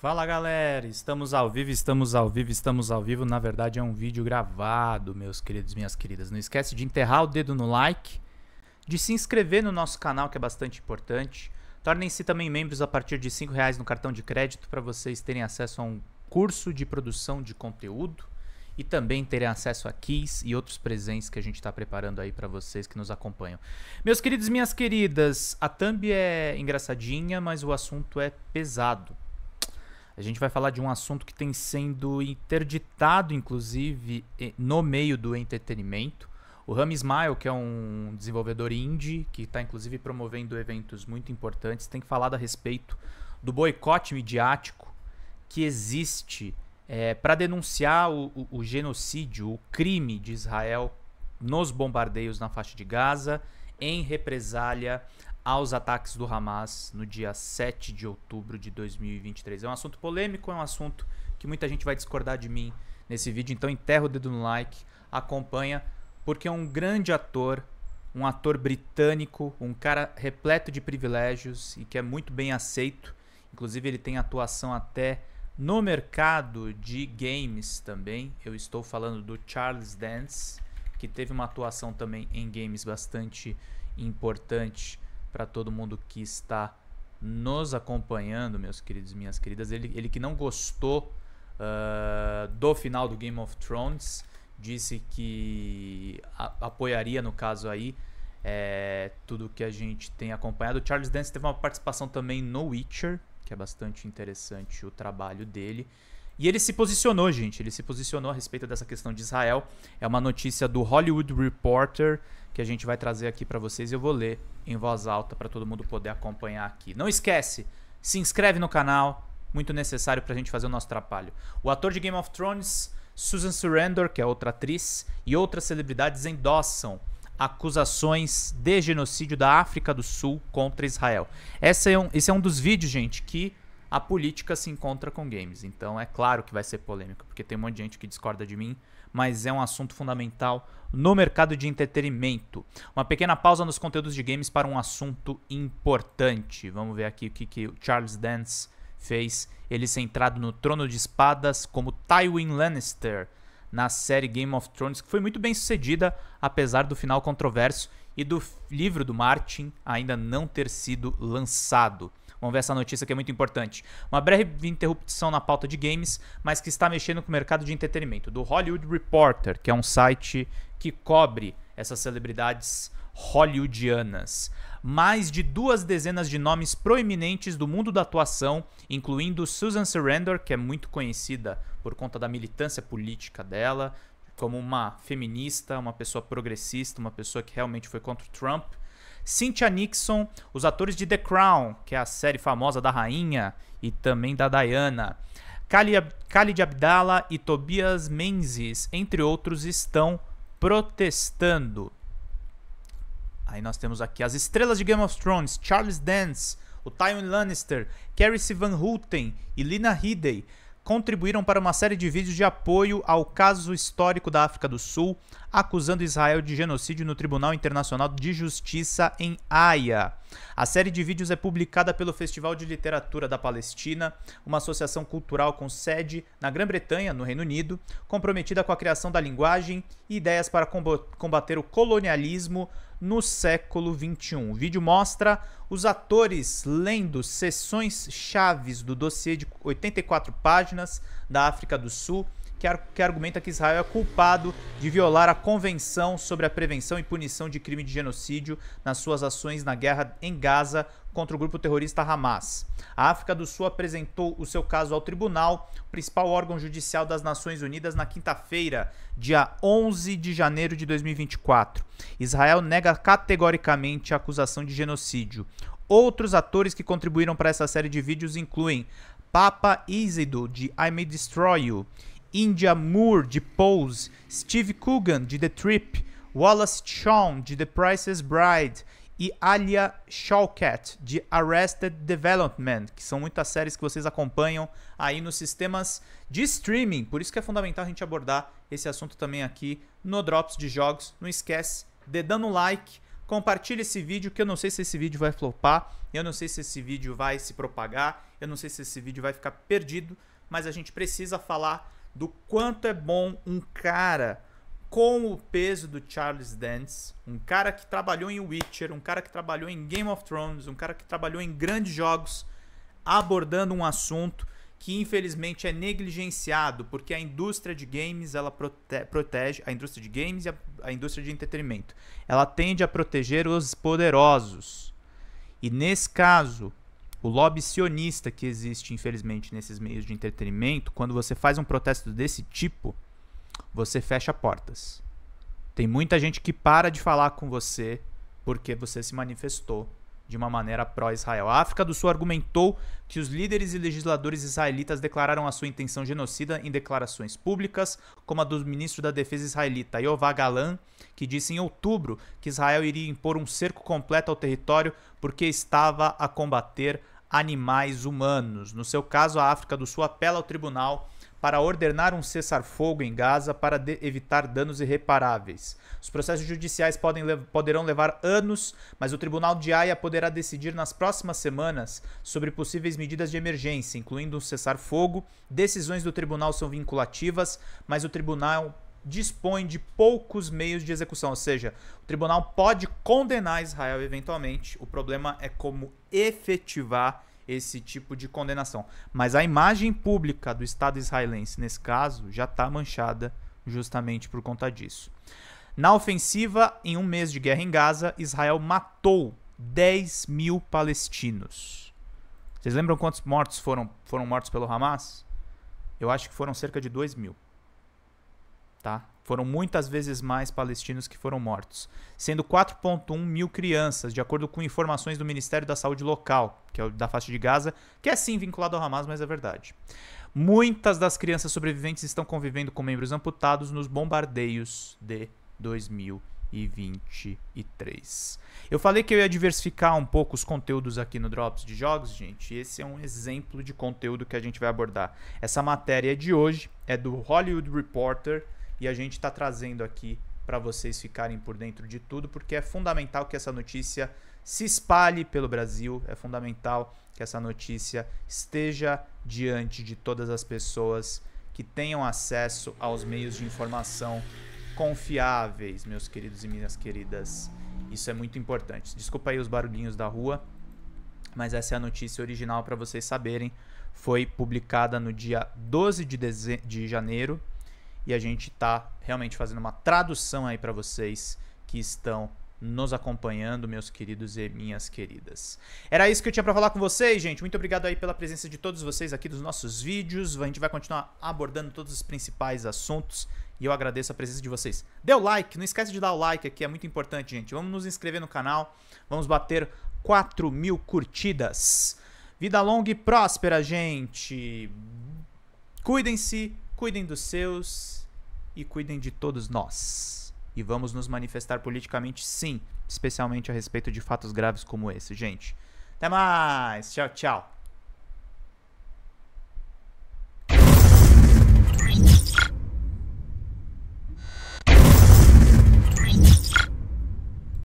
Fala galera, estamos ao vivo, estamos ao vivo, estamos ao vivo. Na verdade é um vídeo gravado, meus queridos, minhas queridas. Não esquece de enterrar o dedo no like, de se inscrever no nosso canal que é bastante importante. Tornem-se também membros a partir de R$ reais no cartão de crédito para vocês terem acesso a um curso de produção de conteúdo e também terem acesso a keys e outros presentes que a gente está preparando aí para vocês que nos acompanham. Meus queridos, minhas queridas, a thumb é engraçadinha, mas o assunto é pesado. A gente vai falar de um assunto que tem sendo interditado, inclusive, no meio do entretenimento. O Ram Ismail, que é um desenvolvedor indie, que está inclusive promovendo eventos muito importantes, tem falado a respeito do boicote midiático que existe é, para denunciar o, o, o genocídio, o crime de Israel nos bombardeios na faixa de Gaza, em represália aos ataques do Hamas no dia 7 de outubro de 2023. É um assunto polêmico, é um assunto que muita gente vai discordar de mim nesse vídeo, então enterra o dedo no like, acompanha, porque é um grande ator, um ator britânico, um cara repleto de privilégios e que é muito bem aceito. Inclusive, ele tem atuação até no mercado de games também. Eu estou falando do Charles Dance, que teve uma atuação também em games bastante importante para todo mundo que está nos acompanhando, meus queridos e minhas queridas. Ele, ele que não gostou uh, do final do Game of Thrones, disse que a, apoiaria, no caso aí, é, tudo que a gente tem acompanhado. O Charles Dance teve uma participação também no Witcher, que é bastante interessante o trabalho dele. E ele se posicionou, gente. Ele se posicionou a respeito dessa questão de Israel. É uma notícia do Hollywood Reporter que a gente vai trazer aqui para vocês. Eu vou ler em voz alta para todo mundo poder acompanhar aqui. Não esquece, se inscreve no canal, muito necessário para a gente fazer o nosso trabalho. O ator de Game of Thrones, Susan Surrender, que é outra atriz, e outras celebridades endossam acusações de genocídio da África do Sul contra Israel. Esse é um, esse é um dos vídeos, gente, que a política se encontra com games. Então é claro que vai ser polêmica, porque tem um monte de gente que discorda de mim, mas é um assunto fundamental no mercado de entretenimento. Uma pequena pausa nos conteúdos de games para um assunto importante. Vamos ver aqui o que, que o Charles Dance fez. Ele é centrado no trono de espadas como Tywin Lannister na série Game of Thrones, que foi muito bem sucedida, apesar do final controverso e do livro do Martin ainda não ter sido lançado. Vamos ver essa notícia que é muito importante. Uma breve interrupção na pauta de games, mas que está mexendo com o mercado de entretenimento. Do Hollywood Reporter, que é um site que cobre essas celebridades hollywoodianas. Mais de duas dezenas de nomes proeminentes do mundo da atuação, incluindo Susan Sarandon, que é muito conhecida por conta da militância política dela, como uma feminista, uma pessoa progressista, uma pessoa que realmente foi contra o Trump. Cynthia Nixon, os atores de The Crown, que é a série famosa da rainha e também da Diana. Khalid Abdallah e Tobias Menzies, entre outros, estão protestando. Aí nós temos aqui as estrelas de Game of Thrones, Charles Dance, o Tywin Lannister, Carrie Van Houten e Lina Headey contribuíram para uma série de vídeos de apoio ao caso histórico da África do Sul, acusando Israel de genocídio no Tribunal Internacional de Justiça em Haia. A série de vídeos é publicada pelo Festival de Literatura da Palestina, uma associação cultural com sede na Grã-Bretanha, no Reino Unido, comprometida com a criação da linguagem e ideias para combater o colonialismo no século XXI. O vídeo mostra os atores lendo sessões chaves do dossiê de 84 páginas da África do Sul que, ar que argumenta que Israel é culpado de violar a Convenção sobre a Prevenção e Punição de Crime de Genocídio nas suas ações na guerra em Gaza contra o grupo terrorista Hamas. A África do Sul apresentou o seu caso ao tribunal, principal órgão judicial das Nações Unidas, na quinta-feira, dia 11 de janeiro de 2024. Israel nega categoricamente a acusação de genocídio. Outros atores que contribuíram para essa série de vídeos incluem Papa Isidro de I May Destroy You, India Moore, de Pose, Steve Coogan, de The Trip, Wallace Shawn, de The Price's Bride, e Alia Shawkat, de Arrested Development, que são muitas séries que vocês acompanham aí nos sistemas de streaming. Por isso que é fundamental a gente abordar esse assunto também aqui no Drops de Jogos. Não esquece de dar um like, compartilha esse vídeo, que eu não sei se esse vídeo vai flopar, eu não sei se esse vídeo vai se propagar, eu não sei se esse vídeo vai ficar perdido, mas a gente precisa falar do quanto é bom um cara com o peso do Charles Dance, um cara que trabalhou em Witcher, um cara que trabalhou em Game of Thrones, um cara que trabalhou em grandes jogos, abordando um assunto que infelizmente é negligenciado, porque a indústria de games, ela prote protege a indústria de games e a, a indústria de entretenimento. Ela tende a proteger os poderosos. E nesse caso, o lobby sionista que existe, infelizmente, nesses meios de entretenimento, quando você faz um protesto desse tipo, você fecha portas. Tem muita gente que para de falar com você porque você se manifestou de uma maneira pró-Israel. A África do Sul argumentou que os líderes e legisladores israelitas declararam a sua intenção genocida em declarações públicas, como a do ministro da Defesa israelita Yová Galan, que disse em outubro que Israel iria impor um cerco completo ao território porque estava a combater animais humanos. No seu caso, a África do Sul apela ao tribunal para ordenar um cessar-fogo em Gaza para evitar danos irreparáveis. Os processos judiciais podem le poderão levar anos, mas o Tribunal de Haia poderá decidir nas próximas semanas sobre possíveis medidas de emergência, incluindo um cessar-fogo. Decisões do tribunal são vinculativas, mas o tribunal dispõe de poucos meios de execução, ou seja, o tribunal pode condenar Israel eventualmente. O problema é como efetivar esse tipo de condenação. Mas a imagem pública do Estado israelense, nesse caso, já está manchada justamente por conta disso. Na ofensiva, em um mês de guerra em Gaza, Israel matou 10 mil palestinos. Vocês lembram quantos mortos foram, foram mortos pelo Hamas? Eu acho que foram cerca de 2 mil. Tá? Foram muitas vezes mais palestinos que foram mortos, sendo 4,1 mil crianças, de acordo com informações do Ministério da Saúde local, que é da faixa de Gaza, que é sim vinculado ao Hamas, mas é verdade. Muitas das crianças sobreviventes estão convivendo com membros amputados nos bombardeios de 2023. Eu falei que eu ia diversificar um pouco os conteúdos aqui no Drops de Jogos, gente. Esse é um exemplo de conteúdo que a gente vai abordar. Essa matéria de hoje é do Hollywood Reporter e a gente está trazendo aqui para vocês ficarem por dentro de tudo, porque é fundamental que essa notícia se espalhe pelo Brasil, é fundamental que essa notícia esteja diante de todas as pessoas que tenham acesso aos meios de informação confiáveis, meus queridos e minhas queridas. Isso é muito importante. Desculpa aí os barulhinhos da rua, mas essa é a notícia original para vocês saberem. Foi publicada no dia 12 de, de janeiro e a gente está realmente fazendo uma tradução aí para vocês que estão nos acompanhando, meus queridos e minhas queridas. Era isso que eu tinha para falar com vocês, gente. Muito obrigado aí pela presença de todos vocês aqui dos nossos vídeos. A gente vai continuar abordando todos os principais assuntos e eu agradeço a presença de vocês. Dê o like, não esquece de dar o like aqui, é muito importante, gente. Vamos nos inscrever no canal, vamos bater 4 mil curtidas. Vida longa e próspera, gente. Cuidem-se, Cuidem dos seus e cuidem de todos nós. E vamos nos manifestar politicamente, sim, especialmente a respeito de fatos graves como esse. Gente, até mais! Tchau, tchau!